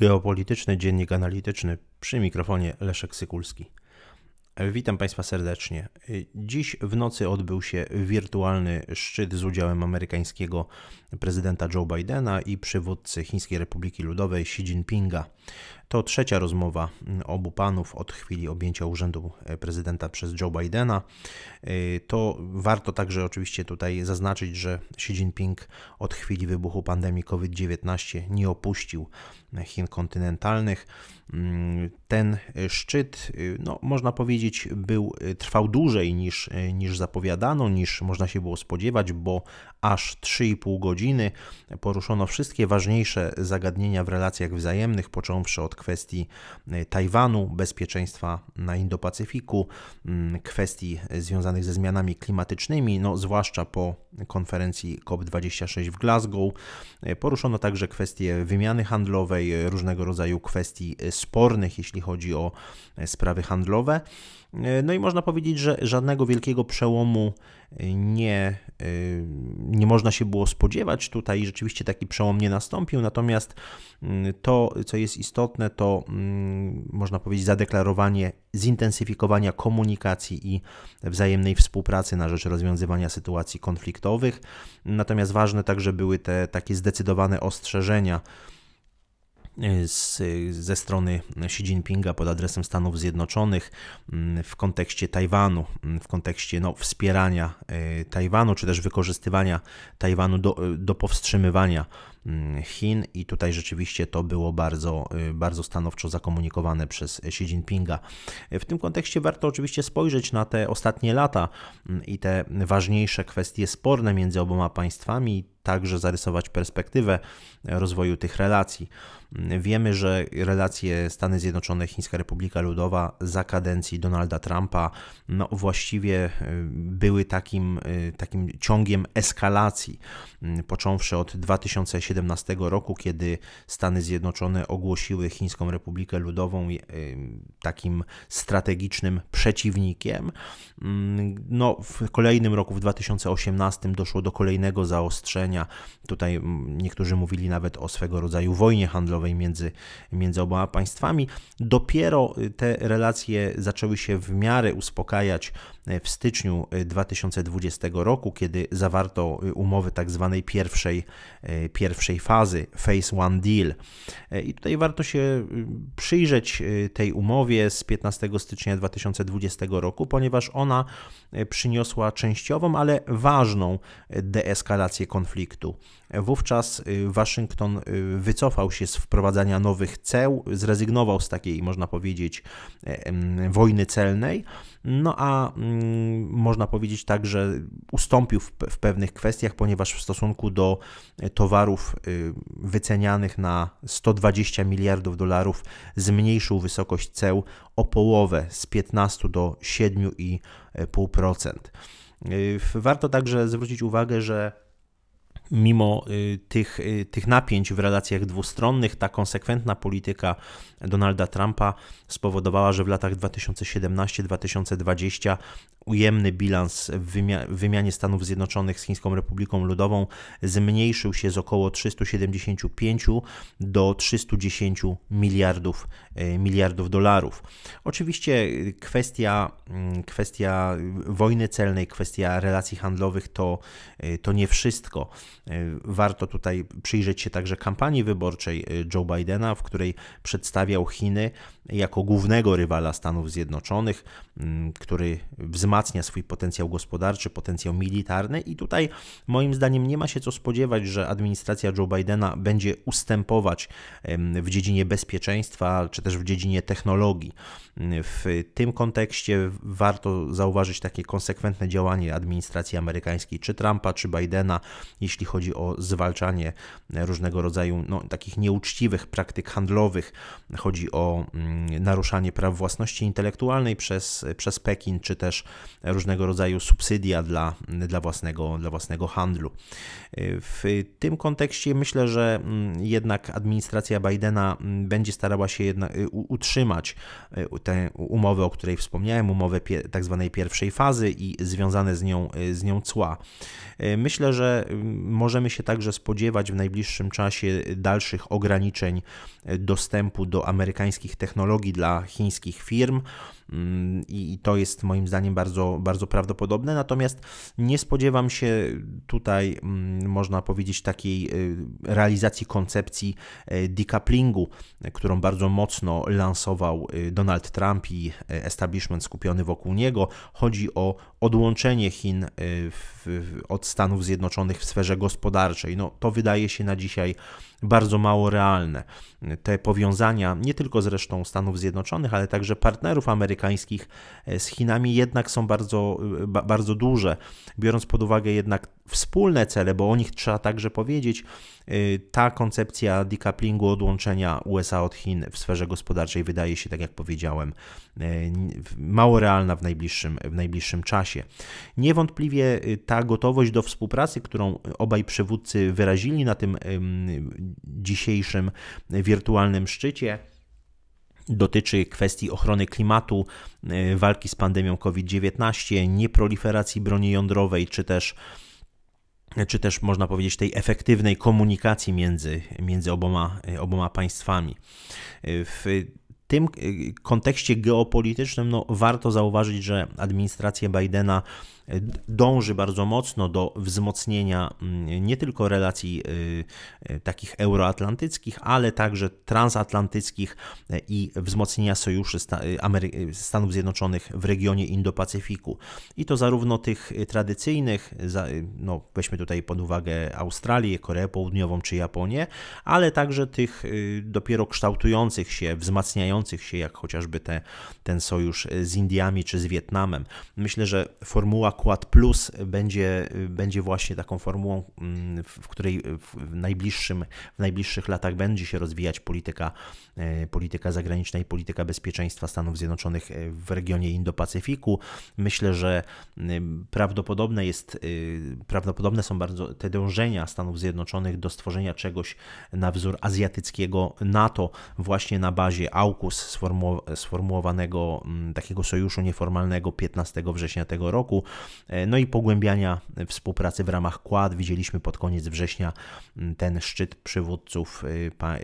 Geopolityczny Dziennik Analityczny przy mikrofonie Leszek Sykulski. Witam Państwa serdecznie. Dziś w nocy odbył się wirtualny szczyt z udziałem amerykańskiego prezydenta Joe Bidena i przywódcy Chińskiej Republiki Ludowej Xi Jinpinga. To trzecia rozmowa mm, obu panów od chwili objęcia urzędu e, prezydenta przez Joe Bidena. E, to warto także oczywiście tutaj zaznaczyć, że Xi Jinping od chwili wybuchu pandemii COVID-19 nie opuścił e, Chin kontynentalnych. Mm, ten szczyt, no, można powiedzieć, był, trwał dłużej niż, niż zapowiadano, niż można się było spodziewać, bo aż 3,5 godziny poruszono wszystkie ważniejsze zagadnienia w relacjach wzajemnych, począwszy od kwestii y, Tajwanu, bezpieczeństwa na Indo-Pacyfiku, mm, kwestii związanych ze zmianami klimatycznymi, no zwłaszcza po konferencji COP26 w Glasgow. Y, poruszono także kwestie wymiany handlowej, y, różnego rodzaju kwestii spornych, jeśli chodzi o sprawy handlowe. No i można powiedzieć, że żadnego wielkiego przełomu nie, y, nie można się było spodziewać tutaj. Rzeczywiście taki przełom nie nastąpił, natomiast mm, to, co jest istotne, to mm, można powiedzieć zadeklarowanie zintensyfikowania komunikacji i wzajemnej współpracy na rzecz rozwiązywania sytuacji konfliktowych. Natomiast ważne także były te takie zdecydowane ostrzeżenia, z, ze strony Xi Jinpinga pod adresem Stanów Zjednoczonych mm, w kontekście Tajwanu, mm, w kontekście no, wspierania e, Tajwanu, czy też wykorzystywania Tajwanu do, e, do powstrzymywania Mm, Chin i tutaj rzeczywiście to było bardzo, y, bardzo stanowczo zakomunikowane przez Xi Jinpinga. W tym kontekście warto oczywiście spojrzeć na te ostatnie lata mm, i te ważniejsze kwestie sporne między oboma państwami także zarysować perspektywę e, rozwoju tych relacji. Mm, wiemy, że relacje Stany Zjednoczone, Chińska Republika Ludowa za kadencji Donalda Trumpa no właściwie e, były takim, e, takim ciągiem eskalacji, począwszy od 2017 2017 roku, kiedy Stany Zjednoczone ogłosiły Chińską Republikę Ludową y, takim strategicznym przeciwnikiem. Mm, no, w kolejnym roku, w 2018, doszło do kolejnego zaostrzenia. Tutaj mm, niektórzy mówili nawet o swego rodzaju wojnie handlowej między, między oboma państwami. Dopiero y, te relacje zaczęły się w miarę uspokajać y, w styczniu 2020 roku, kiedy zawarto umowy tak zwanej pierwszej, pierwszej pierwszej fazy, Phase One Deal. E, I tutaj warto się y, przyjrzeć y, tej umowie z 15 stycznia 2020 roku, ponieważ ona e, przyniosła częściową, ale ważną e, deeskalację konfliktu. Wówczas y, Waszyngton wycofał się z wprowadzania nowych ceł, zrezygnował z takiej, można powiedzieć, wojny celnej no a mm, można powiedzieć tak, że ustąpił w, w, pewnych kwestiach, ponieważ w stosunku do e, towarów y, wycenianych na 120 miliardów dolarów zmniejszył wysokość ceł o połowę z 15 do 7,5%. E, y, warto także zwrócić uwagę, że mimo y, tych, y, tych napięć w relacjach dwustronnych, ta konsekwentna polityka Donalda Trumpa spowodowała, że w latach 2017-2020 ujemny bilans w, wymianie Stanów Zjednoczonych z Chińską Republiką Ludową zmniejszył się z około 375 do 310 miliardów, y, miliardów dolarów. Oczywiście kwestia, kwestia wojny celnej, kwestia relacji handlowych to, to nie wszystko. E, warto tutaj przyjrzeć się także kampanii wyborczej e, Joe Bidena, w której przedstawiał Chiny jako głównego rywala Stanów Zjednoczonych, mm, który wzmacnia swój potencjał gospodarczy, potencjał militarny i tutaj moim zdaniem nie ma się co spodziewać, że administracja Joe Bidena będzie ustępować w dziedzinie bezpieczeństwa czy też w dziedzinie technologii. Mm, w tym kontekście warto zauważyć takie konsekwentne działanie administracji amerykańskiej czy Trumpa, czy Bidena, jeśli chodzi chodzi o zwalczanie różnego rodzaju no, takich nieuczciwych praktyk handlowych, chodzi o mm, naruszanie praw własności intelektualnej przez, przez Pekin, czy też różnego rodzaju subsydia dla, dla, własnego, dla własnego handlu. W tym kontekście myślę, że mm, jednak administracja Bidena mm, będzie starała się jednak y, utrzymać y, tę umowę, o której wspomniałem, umowę tak zwanej pierwszej fazy i związane z nią, y, z nią cła. Myślę, że może możemy się także spodziewać w najbliższym czasie dalszych ograniczeń dostępu do amerykańskich technologii dla chińskich firm. Mm, i, to jest moim zdaniem bardzo, bardzo prawdopodobne. Natomiast nie spodziewam się tutaj, mm, można powiedzieć, takiej y, realizacji koncepcji y, decouplingu, którą bardzo mocno lansował y, Donald Trump i establishment skupiony wokół niego. Chodzi o odłączenie Chin w, w, od Stanów Zjednoczonych w sferze gospodarczej. No, to wydaje się na dzisiaj bardzo mało realne. Te powiązania, nie tylko zresztą Stanów Zjednoczonych, ale także partnerów amerykańskich e, z Chinami, jednak są bardzo, e, bardzo duże, biorąc pod uwagę jednak wspólne cele, bo o nich trzeba także powiedzieć, y, ta koncepcja decouplingu, odłączenia USA od Chin w sferze gospodarczej wydaje się, tak jak powiedziałem, y, mało realna w najbliższym, w najbliższym czasie. Niewątpliwie y, ta gotowość do współpracy, którą obaj przywódcy wyrazili na tym dzisiejszym wirtualnym szczycie, dotyczy kwestii ochrony klimatu, walki z pandemią COVID-19, nieproliferacji broni jądrowej, czy też czy też można powiedzieć tej efektywnej komunikacji między, między oboma, oboma państwami. W tym y, kontekście geopolitycznym no, warto zauważyć, że administracja Bidena y, dąży bardzo mocno do wzmocnienia mm, nie tylko relacji y, takich euroatlantyckich, ale także transatlantyckich i wzmocnienia sojuszy Stanów Zjednoczonych w regionie Indo-Pacyfiku. I to zarówno tych tradycyjnych, no weźmy tutaj pod uwagę Australię, Koreę Południową czy Japonię, ale także tych dopiero kształtujących się, wzmacniających rozwijających się, jak chociażby te, ten sojusz e, z Indiami czy z Wietnamem. Myślę, że formuła Quad Plus będzie, y, będzie właśnie taką formułą, mm, w której y, w, najbliższym, w najbliższych latach będzie się rozwijać polityka, e, polityka zagraniczna i polityka bezpieczeństwa Stanów Zjednoczonych e, w regionie Indo-Pacyfiku. Myślę, że y, prawdopodobne jest, prawdopodobne są bardzo te dążenia Stanów Zjednoczonych do stworzenia czegoś na wzór azjatyckiego NATO właśnie na bazie AUKUS roku sformułowanego mm, takiego sojuszu nieformalnego 15 września tego roku, e, no i pogłębiania współpracy w ramach Kład. Widzieliśmy pod koniec września mm, ten szczyt przywódców y,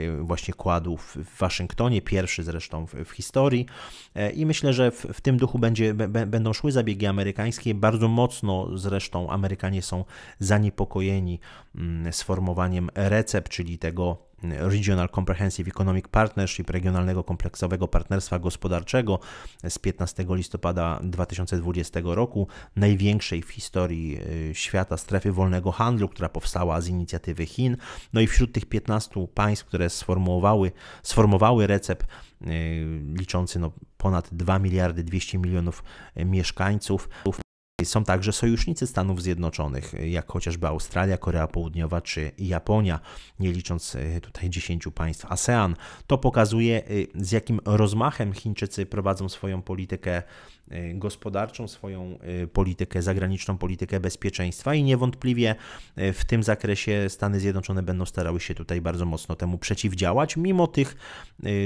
y, właśnie Kładu w Waszyngtonie, pierwszy zresztą w historii e, i myślę, że w, tym duchu będzie, będą szły zabiegi amerykańskie. Bardzo mocno zresztą Amerykanie są zaniepokojeni mm, sformowaniem RECEP, czyli tego Regional Comprehensive Economic Partnership, Regionalnego Kompleksowego Partnerstwa Gospodarczego z 15 listopada 2020 roku, największej w historii y, świata strefy wolnego handlu, która powstała z inicjatywy Chin. No i wśród tych 15 państw, które sformułowały, sformowały recep y, liczący no, ponad 2 miliardy 200 milionów mieszkańców, są także sojusznicy Stanów Zjednoczonych, jak chociażby Australia, Korea Południowa czy Japonia, nie licząc e, tutaj 10 państw ASEAN. To pokazuje, e, z jakim rozmachem Chińczycy prowadzą swoją politykę e, gospodarczą, swoją politykę zagraniczną, politykę bezpieczeństwa i niewątpliwie w tym zakresie Stany Zjednoczone będą starały się tutaj bardzo mocno temu przeciwdziałać, mimo tych,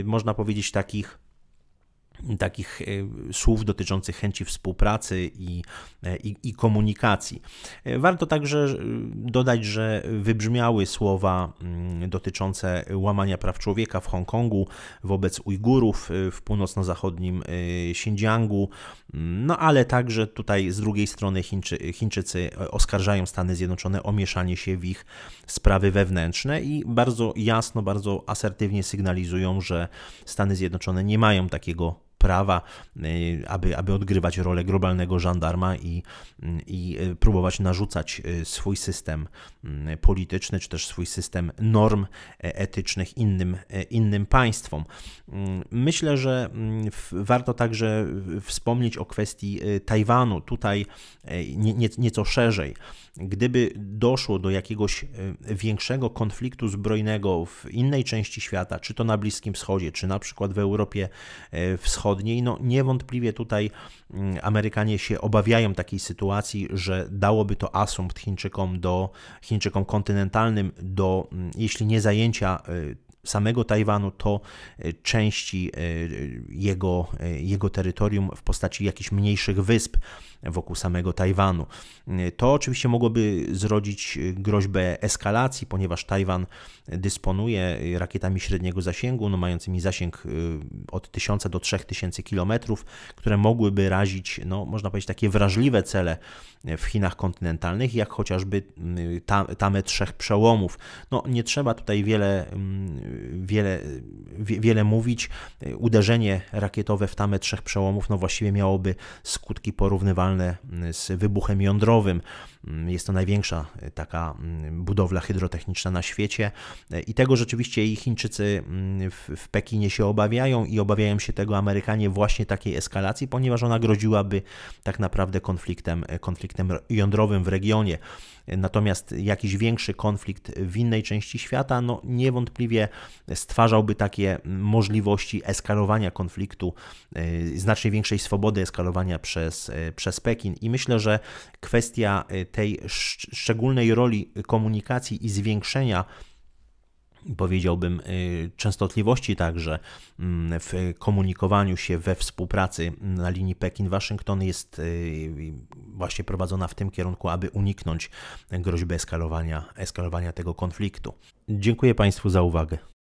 można powiedzieć, takich takich y, słów dotyczących chęci współpracy i, y, i, i, komunikacji. Y, warto także dodać, że wybrzmiały słowa mm, dotyczące łamania praw człowieka w Hongkongu wobec Ujgurów w północno-zachodnim Xinjiangu, no ale także tutaj z drugiej strony Chińczy, Chińczycy oskarżają Stany Zjednoczone o mieszanie się w ich sprawy wewnętrzne i bardzo jasno, bardzo asertywnie sygnalizują, że Stany Zjednoczone nie mają takiego prawa, y, aby, aby odgrywać rolę globalnego żandarma i, y, i y, próbować narzucać swój system polityczny, czy też swój system norm e, etycznych innym, e, innym państwom. Mm, myślę, że mm, warto także wspomnieć o kwestii Tajwanu, tutaj e, nie, nie, nieco szerzej. Gdyby doszło do jakiegoś większego konfliktu zbrojnego w innej części świata, czy to na Bliskim Wschodzie, czy na przykład w Europie Wschodniej, Wschodniej. No niewątpliwie tutaj mm, Amerykanie się obawiają takiej sytuacji, że dałoby to asumpt Chińczykom do Chińczykom kontynentalnym do mm, jeśli nie zajęcia y, samego Tajwanu, to y, części y, jego, jego terytorium w postaci jakichś mniejszych wysp wokół samego Tajwanu. To oczywiście mogłoby zrodzić groźbę eskalacji, ponieważ Tajwan dysponuje rakietami średniego zasięgu, no mającymi zasięg y, od 1000 do 3000 km, które mogłyby razić, no, można powiedzieć, takie wrażliwe cele w Chinach kontynentalnych, jak chociażby y, tamę trzech przełomów. No, nie trzeba tutaj wiele, mm, wiele, wiele mówić. Uderzenie rakietowe w tamę trzech przełomów no, właściwie miałoby skutki porównywalne porównywalne mm, z wybuchem jądrowym. Mm, jest to największa y, taka mm, budowla hydrotechniczna na świecie y, i tego rzeczywiście i Chińczycy w, w Pekinie się obawiają i obawiają się tego Amerykanie właśnie takiej eskalacji, ponieważ ona groziłaby tak naprawdę konfliktem, konfliktem jądrowym w regionie natomiast jakiś większy konflikt w innej części świata, no niewątpliwie stwarzałby takie możliwości eskalowania konfliktu, y, znacznie większej swobody eskalowania przez, y, przez Pekin. I myślę, że kwestia y, tej szczególnej roli komunikacji i zwiększenia powiedziałbym, y, częstotliwości także mm, w komunikowaniu się we współpracy na linii Pekin-Waszyngton jest y, y, właśnie prowadzona w tym kierunku, aby uniknąć groźby eskalowania, eskalowania tego konfliktu. Dziękuję Państwu za uwagę.